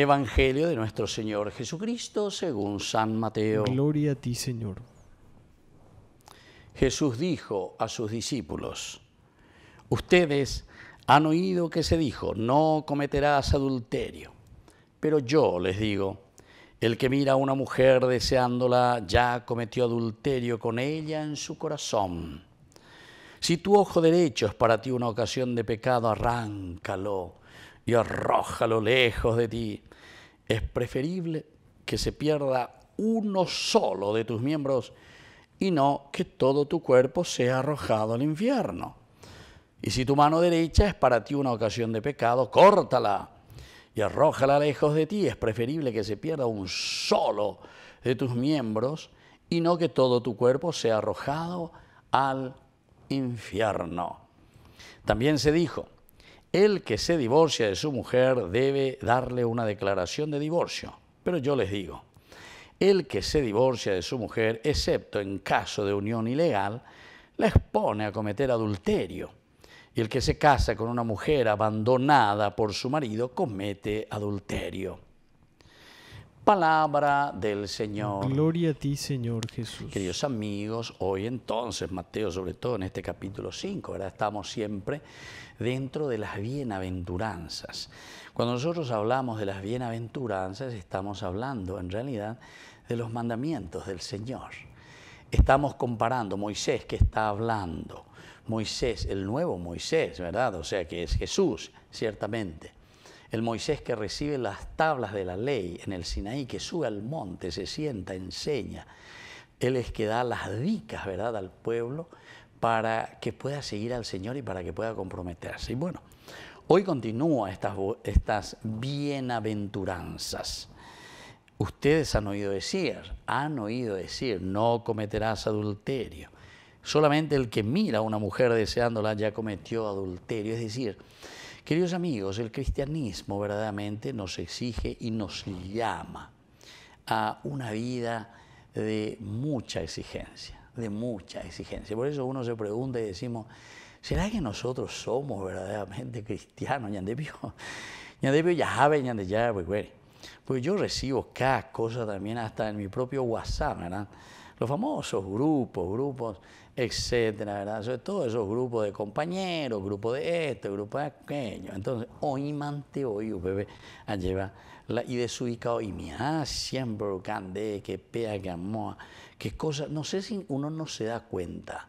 Evangelio de nuestro Señor Jesucristo según San Mateo. Gloria a ti, Señor. Jesús dijo a sus discípulos, ustedes han oído que se dijo, no cometerás adulterio, pero yo les digo, el que mira a una mujer deseándola ya cometió adulterio con ella en su corazón. Si tu ojo derecho es para ti una ocasión de pecado, arráncalo y arrójalo lejos de ti. Es preferible que se pierda uno solo de tus miembros y no que todo tu cuerpo sea arrojado al infierno. Y si tu mano derecha es para ti una ocasión de pecado, córtala y arrójala lejos de ti. Es preferible que se pierda un solo de tus miembros y no que todo tu cuerpo sea arrojado al infierno. También se dijo, el que se divorcia de su mujer debe darle una declaración de divorcio. Pero yo les digo, el que se divorcia de su mujer, excepto en caso de unión ilegal, la expone a cometer adulterio. Y el que se casa con una mujer abandonada por su marido comete adulterio. Palabra del Señor. Gloria a ti, Señor Jesús. Queridos amigos, hoy entonces, Mateo, sobre todo en este capítulo 5, ¿verdad? estamos siempre dentro de las bienaventuranzas. Cuando nosotros hablamos de las bienaventuranzas, estamos hablando en realidad de los mandamientos del Señor. Estamos comparando Moisés que está hablando, Moisés, el nuevo Moisés, ¿verdad? O sea, que es Jesús, ciertamente el Moisés que recibe las tablas de la ley en el Sinaí, que sube al monte, se sienta, enseña. Él es que da las dicas, ¿verdad?, al pueblo para que pueda seguir al Señor y para que pueda comprometerse. Y bueno, hoy continúa estas, estas bienaventuranzas. Ustedes han oído decir, han oído decir, no cometerás adulterio. Solamente el que mira a una mujer deseándola ya cometió adulterio. Es decir, Queridos amigos, el cristianismo verdaderamente nos exige y nos llama a una vida de mucha exigencia, de mucha exigencia. Por eso uno se pregunta y decimos, ¿será que nosotros somos verdaderamente cristianos? pues yo recibo cada cosa también hasta en mi propio WhatsApp, ¿verdad? los famosos grupos, grupos, etcétera, ¿verdad? Sobre todo esos grupos de compañeros, grupos de esto, grupos de aquello. Entonces, mante hoy, bebé, lleva la y desubicado, y mira, siempre candé, que pea, que amoa, qué cosas, no sé si uno no se da cuenta,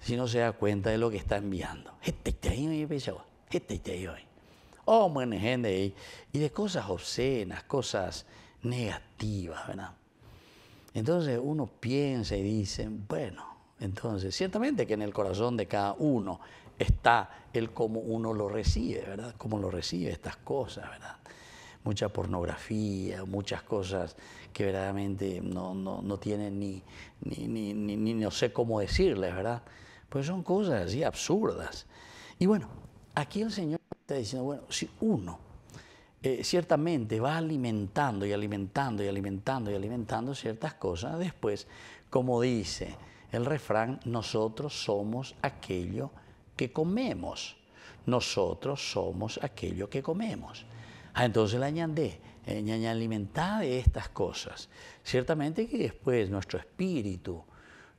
si no se da cuenta de lo que está enviando. Este te ahí, este te hoy. oh, gente, y de cosas obscenas, cosas negativas, ¿verdad? Entonces uno piensa y dice, bueno, entonces ciertamente que en el corazón de cada uno está el cómo uno lo recibe, ¿verdad? Cómo lo recibe estas cosas, ¿verdad? Mucha pornografía, muchas cosas que verdaderamente no, no, tienen ni ni, ni, ni no sé cómo decirles, ¿verdad? Pues son cosas así absurdas. Y bueno, aquí el Señor está diciendo, bueno, si uno eh, ciertamente va alimentando y alimentando y alimentando y alimentando ciertas cosas. Después, como dice el refrán, nosotros somos aquello que comemos. Nosotros somos aquello que comemos. Ah, entonces la ñandé, eh, ñaña alimentada de estas cosas. Ciertamente que después nuestro espíritu,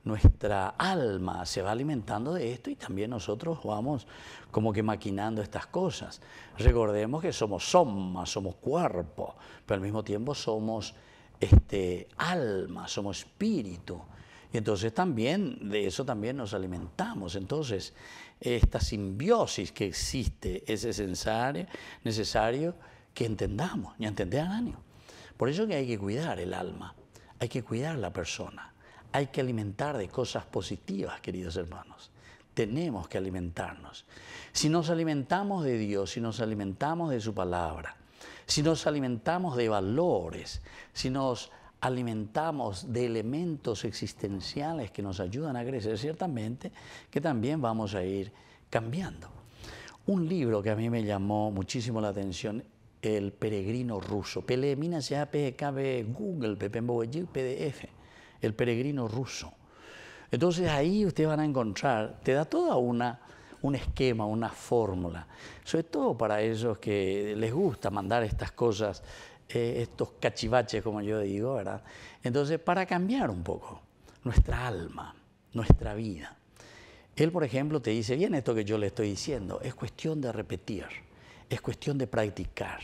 nuestra alma se va alimentando de esto y también nosotros vamos como que maquinando estas cosas. Recordemos que somos soma, somos cuerpo, pero al mismo tiempo somos este, alma, somos espíritu. Y entonces también de eso también nos alimentamos. Entonces, esta simbiosis que existe es necesario, necesario que entendamos, y entender año. Por eso que hay que cuidar el alma, hay que cuidar la persona hay que alimentar de cosas positivas, queridos hermanos. Tenemos que alimentarnos. Si nos alimentamos de Dios, si nos alimentamos de su palabra, si nos alimentamos de valores, si nos alimentamos de elementos existenciales que nos ayudan a crecer, ciertamente que también vamos a ir cambiando. Un libro que a mí me llamó muchísimo la atención el peregrino ruso. Pelemina se PKB, Google, PDF el peregrino ruso. Entonces ahí ustedes van a encontrar, te da toda una un esquema, una fórmula, sobre todo para ellos que les gusta mandar estas cosas, eh, estos cachivaches, como yo digo, ¿verdad? Entonces, para cambiar un poco nuestra alma, nuestra vida. Él, por ejemplo, te dice, bien esto que yo le estoy diciendo, es cuestión de repetir, es cuestión de practicar,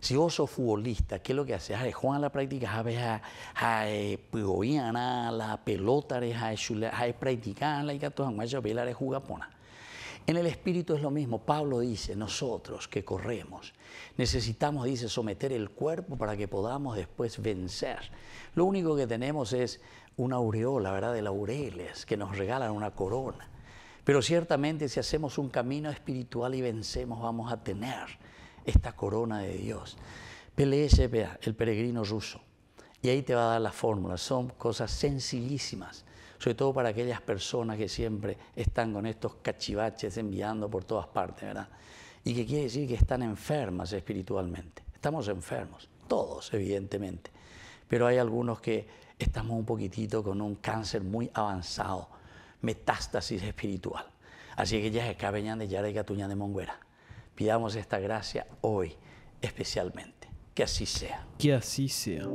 si vos sos futbolista, ¿qué es lo que haces? Ah, Juan la práctica, sabes, ah, a eh, la pelota, a practicar, la que todos han a jugapona. En el espíritu es lo mismo. Pablo dice, nosotros que corremos, necesitamos, dice, someter el cuerpo para que podamos después vencer. Lo único que tenemos es una aureola, ¿verdad?, de laureles que nos regalan una corona. Pero ciertamente si hacemos un camino espiritual y vencemos, vamos a tener esta corona de Dios. PLSPA, el peregrino ruso. Y ahí te va a dar la fórmula. Son cosas sencillísimas, sobre todo para aquellas personas que siempre están con estos cachivaches enviando por todas partes, ¿verdad? Y que quiere decir que están enfermas espiritualmente. Estamos enfermos, todos, evidentemente. Pero hay algunos que estamos un poquitito con un cáncer muy avanzado, metástasis espiritual. Así que ya es de Yara y Catuña de Monguera. Pidamos esta gracia hoy especialmente. Que así sea. Que así sea.